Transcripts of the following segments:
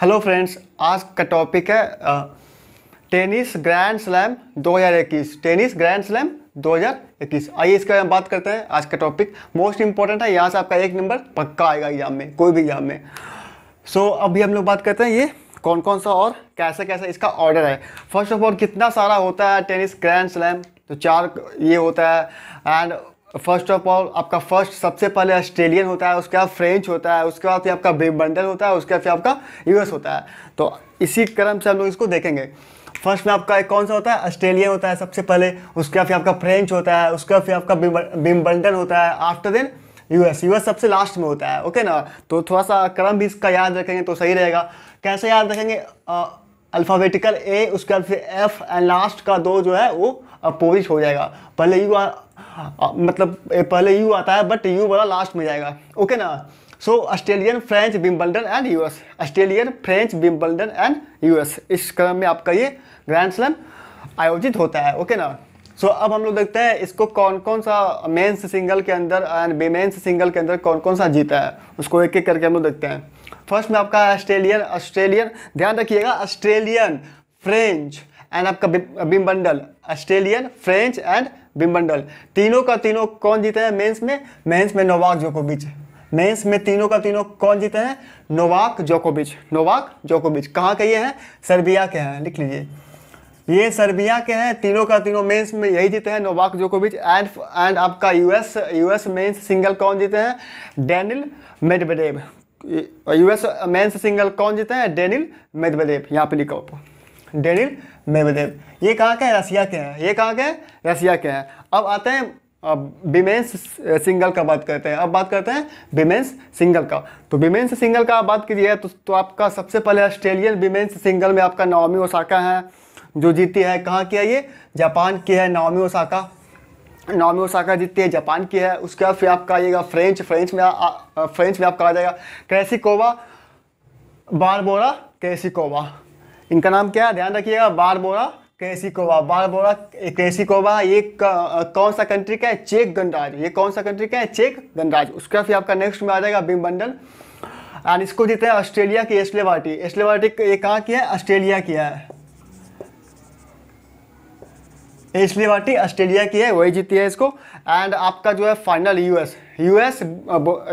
hello friends आज का topic है tennis grand slam 2021 tennis grand slam 2021 आइए इसके बारे में बात करते हैं आज का टॉपिक मोस्ट इंपॉर्टेंट है यहाँ से आपका एक नंबर पक्का आएगा एग्जाम में कोई भी एग्जाम में सो so, अभी हम लोग बात करते हैं ये कौन कौन सा और कैसे कैसे इसका ऑर्डर है फर्स्ट ऑफ ऑल कितना सारा होता है टेनिस ग्रैंड स्लैम तो चार ये होता है एंड फर्स्ट ऑफ ऑल आपका फर्स्ट सबसे पहले ऑस्ट्रेलियन होता है उसके बाद फ्रेंच होता है उसके बाद फिर आपका ब्रिटेन होता है उसके बाद फिर आपका यूएस होता है तो इसी क्रम से हम लोग इसको देखेंगे फर्स्ट में आपका एक कौन सा होता है ऑस्ट्रेलियन होता है सबसे पहले उसके बाद फिर आपका फ्रेंच होता है उसके बाद फिर आपका बिम्बल्टन होता है आफ्टर देन यूएस यूएस सबसे लास्ट में होता है ओके ना तो थोड़ा सा क्रम भी इसका याद रखेंगे तो सही रहेगा कैसे याद रखेंगे अल्फ़ाबेटिकल ए उसके बाद फिर एफ एंड लास्ट का दो जो है वो अपोजिट हो जाएगा पहले यू मतलब पहले यू आता है बट यू वाला लास्ट में जाएगा ओके ना so Australian French Wimbledon and US Australian French Wimbledon and US इस क्रम में आपका ये ग्रैंड स्लैम आयोजित होता है ओके ना सो अब हम लोग देखते हैं इसको कौन कौन सा मेन्स सिंगल के अंदर एंड वेमेंस सिंगल के अंदर कौन कौन सा जीता है उसको एक एक करके हम लोग देखते हैं फर्स्ट में आपका ऑस्ट्रेलियन ऑस्ट्रेलियन ध्यान रखिएगा ऑस्ट्रेलियन फ्रेंच एंड आपका Wimbledon Australian French and Wimbledon तीनों का तीनों कौन जीते हैं मेंस में मेंस में नोवाक जोकोबिच मेंस में तीनों का तीनों कौन जीते हैं नोवाक जोकोबिच नोवाक जोकोबिच कहाँ के ये हैं सर्बिया के हैं लिख लीजिए ये सर्बिया के हैं तीनों का तीनों मेंस में यही जीते हैं नोवाक जोकोविच एंड एंड आपका यूएस यूएस मेंस सिंगल कौन जीते हैं Daniil Medvedev US men's single कौन जीते हैं डेनिल मेडवेडेव यहाँ पे लिखा आपको डेरिव मेवेदेव ये कहाँ का है रसिया के हैं ये कहाँ के हैं रसिया के हैं अब आते हैं अब विमेंस सिंगल का बात करते हैं अब बात करते हैं विमेंस सिंगल का तो विमेंस सिंगल का बात कीजिए तो, तो आपका सबसे पहले ऑस्ट्रेलियन विमेंस सिंगल में आपका नाओमी ओसाका है जो जीती है कहाँ की है ये जापान की है नाओमी ओसाका नाओमी ओसाका जीतती है जापान की है उसके बाद फिर आपका आइएगा फ्रेंच फ्रेंच में आ, आ, फ्रेंच में आपका आ जाएगा कैसी बोरा बारबोरा कोवा इनका नाम क्या है ध्यान रखिएगा बारबोरा क्रेसिकोवा बारबोरा क्रेसिकोवा ये कौन सा कंट्री का है चेक गणराज्य ये कौन सा कंट्री का है चेक गणराज्य उसका फिर आपका नेक्स्ट में आ जाएगा बिमबंडल और इसको जीते हैं ऑस्ट्रेलिया की एस्लेवाटी एस्लेवाटी ये कहाँ की है ऑस्ट्रेलिया की है इसलिए वाटी ऑस्ट्रेलिया की है वही जीती है इसको एंड आपका जो है final US US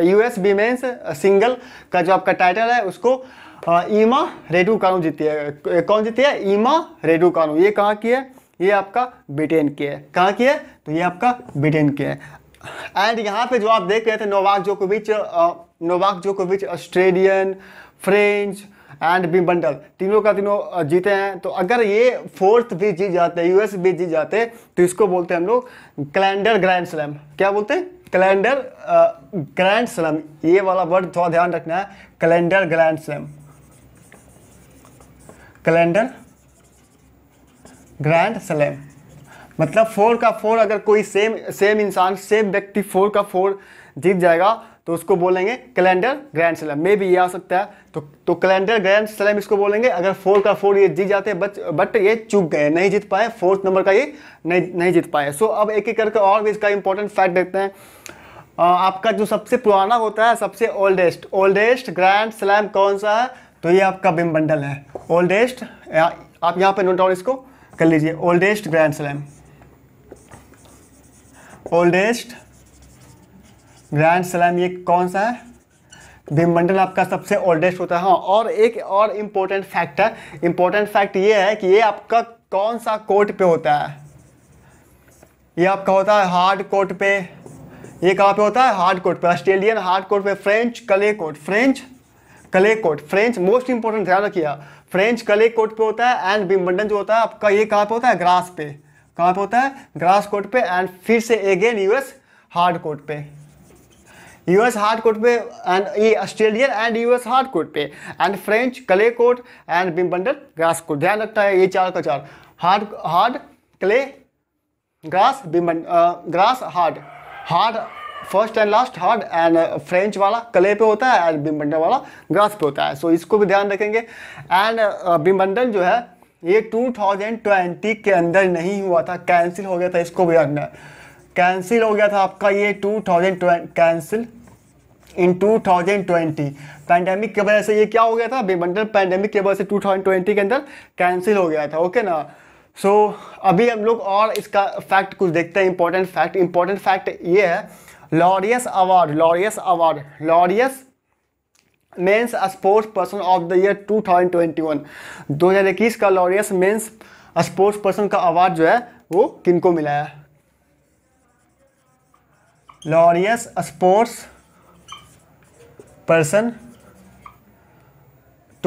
US women's single का जो आपका टाइटल है उसको ईमा रेडू कानू जीती है कौन जीती है ईमा रेडू कानू ये कहाँ की है ये आपका ब्रिटेन की है कहाँ की है तो ये आपका ब्रिटेन की है एंड यहाँ पे जो आप देख रहे थे नोवाक जोकोविच नोवाक जोकोविच Australian French and B bundle तीनों का तीनों जीते हैं तो अगर ये फोर्थ भी जीत जाते यूएस भी जीत जाते तो इसको बोलते हैं हम लोग कैलेंडर ग्रैंड स्लैम क्या बोलते हैं कैलेंडर ग्रैंड स्लैम ये वाला वर्ड थोड़ा ध्यान रखना है calendar grand slam calendar grand slam मतलब फोर का फोर अगर कोई सेम सेम इंसान सेम व्यक्ति फोर का फोर जीत जाएगा तो उसको बोलेंगे कैलेंडर ग्रैंड स्लैम मे भी ये आ सकता है तो तो कैलेंडर ग्रैंड स्लैम इसको बोलेंगे अगर फोर का फोर ये जीत जाते हैं बट बट ये चुक गए नहीं जीत पाए फोर्थ नंबर का ये नहीं नहीं जीत पाए सो अब एक एक करके और भी इसका इंपॉर्टेंट फैक्ट देखते हैं आपका जो सबसे पुराना होता है सबसे ओल्डेस्ट ओल्डेस्ट ग्रैंड स्लैम कौन सा है तो ये आपका बिम बंडल है ओल्डेस्ट आप यहाँ पे नोट डाउन इसको कर लीजिए oldest grand slam oldest grand slam ये कौन सा है बंडल आपका सबसे ओल्डेस्ट होता है हाँ और एक और इम्पोर्टेंट फैक्ट है इम्पोर्टेंट फैक्ट ये है कि ये आपका कौन सा कोर्ट पे होता है ये आपका होता है हार्ड कोर्ट पे ये कहाँ पे होता है हार्ड कोर्ट पे ऑस्ट्रेलियन हार्ड कोर्ट पे French clay court French clay court French most important ध्यान रखिएगा फ्रेंच कले कोट पे होता है एंड विम्बल्डन जो होता है आपका ये कहाँ पे होता है ग्रास पे कहाँ पे होता है ग्रास कोट पे एंड फिर से अगेन यूएस हार्ड कोट पे यूएस हार्ड कोट पे एंड ये Australian and US hard court पे and French clay court and Wimbledon grass court ध्यान रखता है ये चार का चार hard hard clay grass Wimbledon grass hard hard first and last hard and French वाला कले पे होता है एंड बिम्बंडल वाला ग्रास पे होता है सो so, इसको भी ध्यान रखेंगे एंड बिम्बंडल uh, जो है ये 2020 के अंदर नहीं हुआ था कैंसिल हो गया था इसको भी अंदर कैंसिल हो गया था आपका ये 2020 cancel in 2020 thousand twenty pandemic की वजह से ये क्या हो गया था बिमंडल पैंडेमिक की वजह से 2020 के अंदर कैंसिल हो गया था ओके ना सो so, अभी हम लोग और इसका फैक्ट कुछ देखते हैं इंपॉर्टेंट फैक्ट इंपॉर्टेंट फैक्ट ये है Laureus award Laureus award Laureus men's sports person of the year 2021 2021 का लॉरियस मेंस स्पोर्ट्स पर्सन का अवार्ड जो है वो किनको मिला है Laureus sports person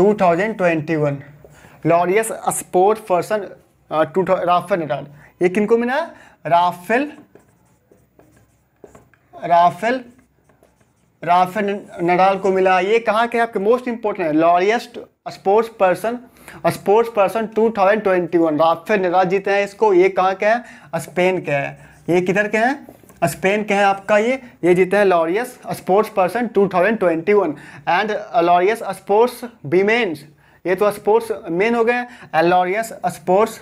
2021 Laureus sport person to Rafael Nadal ये किनको मिला है राफेल राफेल राफेल नडाल को मिला ये कहाँ के आपके मोस्ट इंपोर्टेंट है Laureus sports person sports person 2021 Rafael Nadal जीते हैं इसको ये कहाँ के हैं स्पेन के हैं ये किधर के हैं स्पेन के हैं आपका ये ये जीते हैं Laureus sports person 2021 and Laureus sports women's ये तो स्पोर्ट्स मेन हो गए एंड लॉरियस स्पोर्ट्स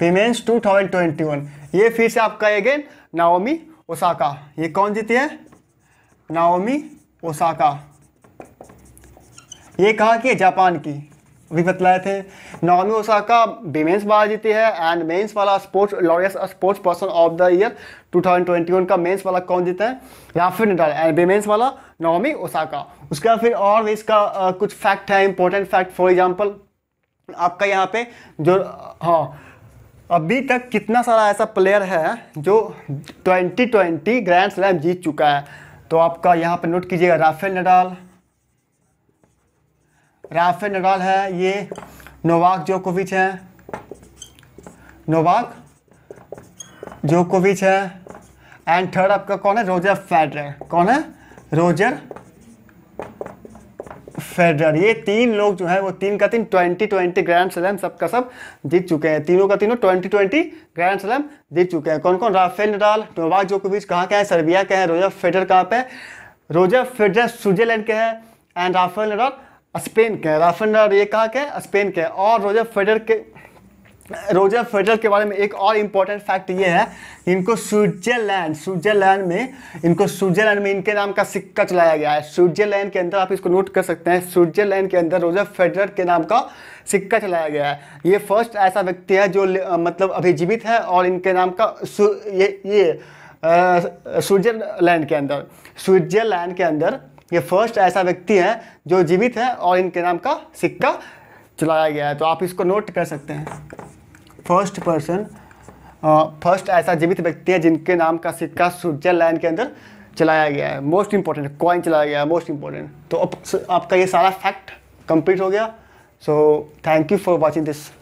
वीमेन्स 2021 ये फिर से आपका अगेन नाओमी ओसाका ये कौन जीती है नाओमी ओसाका ये कहाँ की जापान की अभी बतलाए थे नाओमी ओसाका विमेंस वाला जीती है एंड मेंस वाला sports Laureus sports person of the year 2021 का मेंस वाला कौन जीता है या फिर नडाल एंड विमेंस वाला नाओमी ओसाका उसके बाद फिर और भी इसका कुछ फैक्ट है इंपॉर्टेंट फैक्ट फॉर एग्जाम्पल आपका यहाँ पे जो हाँ अभी तक कितना सारा ऐसा प्लेयर है जो 2020 ग्रैंड स्लैम जीत चुका है तो आपका यहाँ पर नोट कीजिएगा राफेल नडाल राफेल नडाल है ये नोवाक जोकोविच है नोवाक जोकोविच है एंड थर्ड आपका कौन है रोजर फेडरर कौन है रोजर फेडर ये तीन लोग जो है वो तीन का तीन ट्वेंटी ट्वेंटी ग्रैंड स्लैम सबका सब जीत चुके हैं तीनों का तीनों ट्वेंटी ट्वेंटी ग्रैंड स्लैम जीत चुके हैं कौन कौन राफेल नडाल नोवाक जोकोविच कहाँ के हैं सर्बिया के हैं रोजर फेडर कहाँ पे रोजर फेडर स्विट्जरलैंड के हैं एंड राफेल नडाल स्पेन के हैं राफेल नडाल ये कहाँ के स्पेन के और रोजर फेडर के रोजर फेडरल के बारे में एक और इम्पोर्टेंट फैक्ट ये है इनको स्विट्जरलैंड स्विट्जरलैंड में इनको स्विट्जरलैंड में इनके नाम का सिक्का चलाया गया है स्विट्जरलैंड के अंदर आप इसको नोट कर सकते हैं स्विट्जरलैंड के अंदर रोजर फेडरल के नाम का सिक्का चलाया गया है ये फर्स्ट ऐसा व्यक्ति है जो मतलब अभी जीवित है और इनके नाम का ये ये स्विट्जरलैंड के अंदर स्विट्जरलैंड के अंदर ये फर्स्ट ऐसा व्यक्ति है जो जीवित है और इनके नाम का सिक्का चलाया गया है तो आप इसको नोट कर सकते हैं फर्स्ट पर्सन फर्स्ट ऐसा जीवित व्यक्ति है जिनके नाम का सिक्का स्विट्जरलैंड के अंदर चलाया गया है मोस्ट इंपॉर्टेंट कॉइन चलाया गया है मोस्ट इंपॉर्टेंट तो आपका ये सारा फैक्ट कंप्लीट हो गया so thank you for watching this